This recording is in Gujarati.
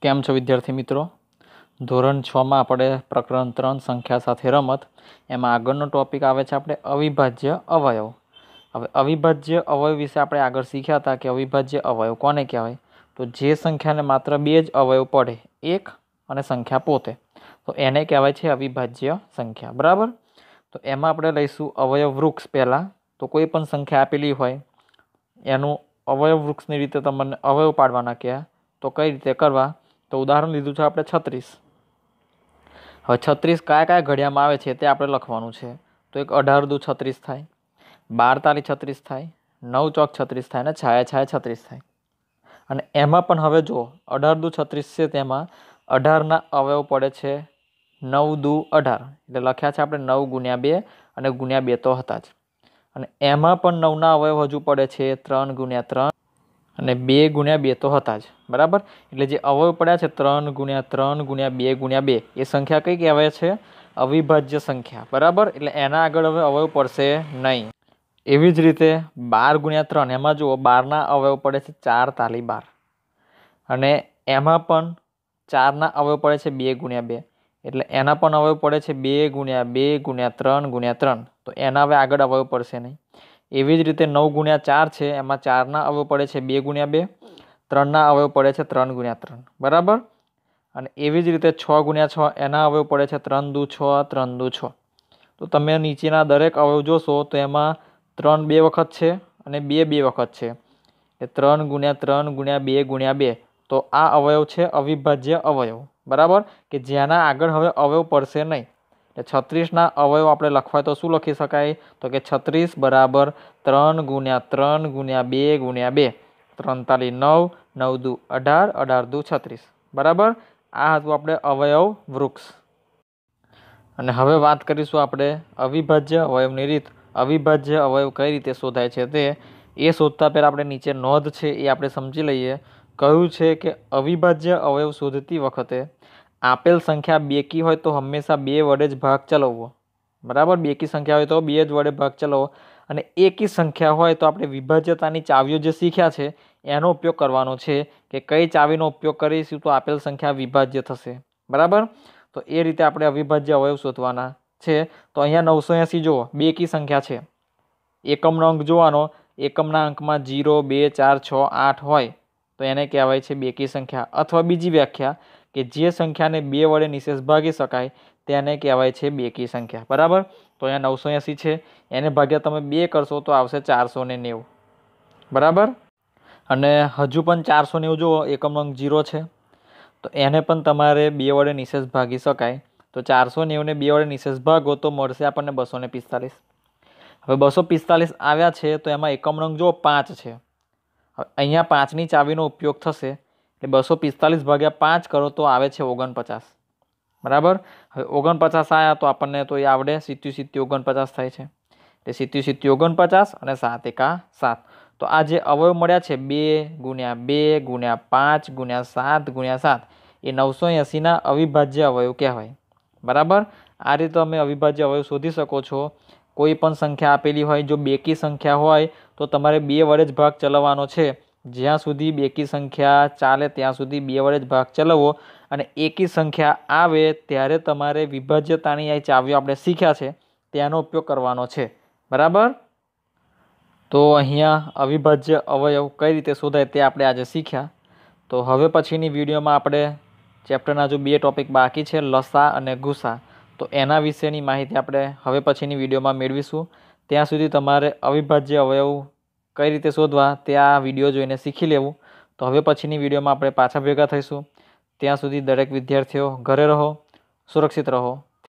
કેમ છો વિદ્યાર્થી મિત્રો ધોરણ છમાં આપણે પ્રકરણ ત્રણ સંખ્યા સાથે રમત એમાં આગળનો ટોપિક આવે છે આપણે અવિભાજ્ય અવયવ હવે અવિભાજ્ય અવયવ વિશે આપણે આગળ શીખ્યા હતા કે અવિભાજ્ય અવયવ કોને કહેવાય તો જે સંખ્યાને માત્ર બે જ અવયવ પડે એક અને સંખ્યા પોતે તો એને કહેવાય છે અવિભાજ્ય સંખ્યા બરાબર તો એમાં આપણે લઈશું અવયવ વૃક્ષ પહેલાં તો કોઈ પણ સંખ્યા આપેલી હોય એનું અવયવ વૃક્ષની રીતે તમને અવયવ પાડવાના કહે તો કઈ રીતે કરવા તો ઉદાહરણ લીધું છે આપણે છત્રીસ હવે છત્રીસ કયા કયા ઘડિયામાં આવે છે તે આપણે લખવાનું છે તો એક અઢાર દુ છત્રીસ થાય બાર તારી છત્રીસ થાય નવ ચોક છત્રીસ થાય અને છાયા છાયા છત્રીસ થાય અને એમાં પણ હવે જો અઢાર દુ છત્રીસ છે તેમાં અઢારના અવયવ પડે છે નવ દુ અઢાર એટલે લખ્યા છે આપણે નવ ગુણ્યા બે અને ગુણ્યા બે તો હતા જ અને એમાં પણ નવના અવયવ હજુ પડે છે ત્રણ ગુણ્યા ત્રણ અને બે ગુણ્યા બે તો હતા જ બરાબર એટલે જે અવયવ પડ્યા છે ત્રણ ગુણ્યા ત્રણ ગુણ્યા બે ગુણ્યા બે એ સંખ્યા કઈ કહેવાય છે અવિભાજ્ય સંખ્યા બરાબર એટલે એના આગળ હવે અવયવ પડશે નહીં એવી જ રીતે બાર ગુણ્યા ત્રણ એમાં જુઓ બારના અવયવ પડે છે ચાર તાલી બાર અને એમાં પણ ચારના અવયવ પડે છે બે ગુણ્યા બે એટલે એના પણ અવયવ પડે છે બે ગુણ્યા બે ગુણ્યા ત્રણ ગુણ્યા ત્રણ તો એના હવે આગળ અવયવ પડશે નહીં એવી જ રીતે નવ ગુણ્યા ચાર છે એમાં ચારના અવયવ પડે છે બે ગુણ્યા બે ત્રણના અવયવ પડે છે ત્રણ ગુણ્યા ત્રણ બરાબર અને એવી જ રીતે છ ગુણ્યા છ એના અવયવ પડે છે ત્રણ દુ છ ત્રણ દુ છ તો તમે નીચેના દરેક અવયવ જોશો તો એમાં ત્રણ બે વખત છે અને બે બે વખત છે એ ત્રણ ગુણ્યા ત્રણ ગુણ્યા બે ગુણ્યા બે તો આ અવયવ છે અવિભાજ્ય અવયવ બરાબર કે જેના આગળ હવે અવયવ પડશે નહીં છત્રીસના અવયવ આપણે લખવાય તો શું લખી શકાય તો કે છત્રીસ બરાબર ત્રણ ગુણ્યા ત્રણ ગુણ્યા બે ગુણ્યા બે ત્રણતાલી નવ નવ દુ અઢાર અઢાર દુ છત્રીસ બરાબર આ હતું આપણે અવયવ વૃક્ષ અને હવે વાત કરીશું આપણે અવિભાજ્ય અવયવની રીત અવિભાજ્ય અવયવ કઈ રીતે શોધાય છે તે એ શોધતા પહેલાં આપણે નીચે નોંધ છે એ આપણે સમજી લઈએ કહ્યું છે કે અવિભાજ્ય અવયવ શોધતી વખતે આપેલ સંખ્યા બેકી હોય તો હંમેશા બે વડે જ ભાગ ચલાવવો બરાબર બેકી સંખ્યા હોય તો બે જ વડે ભાગ ચલાવવો અને એકી સંખ્યા હોય તો આપણે વિભાજ્યતાની ચાવીઓ જે શીખ્યા છે એનો ઉપયોગ કરવાનો છે કે કઈ ચાવીનો ઉપયોગ કરીશું તો આપેલ સંખ્યા વિભાજ્ય થશે બરાબર તો એ રીતે આપણે અવિભાજ્ય અવયવ શોધવાના છે તો અહીંયા નવસો એંસી જુઓ કી સંખ્યા છે એકમનો અંક જોવાનો એકમના અંકમાં જીરો બે ચાર છ આઠ હોય તો એને કહેવાય છે બેકી સંખ્યા અથવા બીજી વ્યાખ્યા કે જે સંખ્યાને બે વડે નિશેષ ભાગી શકાય તેને કહેવાય છે બેકી સંખ્યા બરાબર તો અહીંયા નવસો એંસી છે એને ભાગ્યા તમે બે કરશો તો આવશે ચારસો ને નેવું બરાબર અને હજુ પણ ચારસો નેવું જુઓ એકમ અંક જીરો છે તો એને પણ તમારે બે વડે નિશેષ ભાગી શકાય તો ચારસો નેવુંને બે વડે નિશેષ ભાગો તો મળશે આપણને બસો ને પિસ્તાલીસ હવે બસો પિસ્તાલીસ આવ્યા છે તો એમાં એકમ રંગ જુઓ પાંચ છે અહીંયા પાંચની ચાવીનો ઉપયોગ થશે એ બસો પિસ્તાલીસ ભાગ્યા પાંચ કરો તો આવે છે ઓગણપચાસ બરાબર હવે ઓગણપચાસ આવ્યા તો આપણને તો એ આવડે સિત્યું સિત્યું ઓગણપચાસ થાય છે એટલે સિત્યું સિત્યું ઓગણપચાસ અને સાત એકા સાત તો આ જે અવયવ મળ્યા છે બે ગુણ્યા બે ગુણ્યા પાંચ ગુણ્યા સાત ગુણ્યા સાત એ નવસો એંસીના અવિભાજ્ય અવયવ કહેવાય બરાબર આ રીતે તમે અવિભાજ્ય અવયવ શોધી શકો છો કોઈ પણ સંખ્યા આપેલી હોય જો બેકી સંખ્યા હોય તો તમારે બે વડે જ ભાગ ચલાવવાનો છે જ્યાં સુધી બેકી સંખ્યા ચાલે ત્યાં સુધી બે વડે જ ભાગ ચલાવવો અને એકી સંખ્યા આવે ત્યારે તમારે વિભાજ્યતાની આ ચાવીઓ આપણે શીખ્યા છે ત્યાંનો ઉપયોગ કરવાનો છે બરાબર તો અહીંયા અવિભાજ્ય અવયવ કઈ રીતે શોધાય તે આપણે આજે શીખ્યા તો હવે પછીની વિડીયોમાં આપણે ચેપ્ટરના જો બે ટૉપિક બાકી છે લસા અને ગુસ્સા તો એના વિશેની માહિતી આપણે હવે પછીની વિડીયોમાં મેળવીશું ત્યાં સુધી તમારે અવિભાજ્ય અવયવ કઈ રીતે શોધવા તે આ વિડીયો જોઈને શીખી લેવું તો હવે પછીની વિડીયોમાં આપણે પાછા ભેગા થઈશું ત્યાં સુધી દરેક વિદ્યાર્થીઓ ઘરે રહો સુરક્ષિત રહો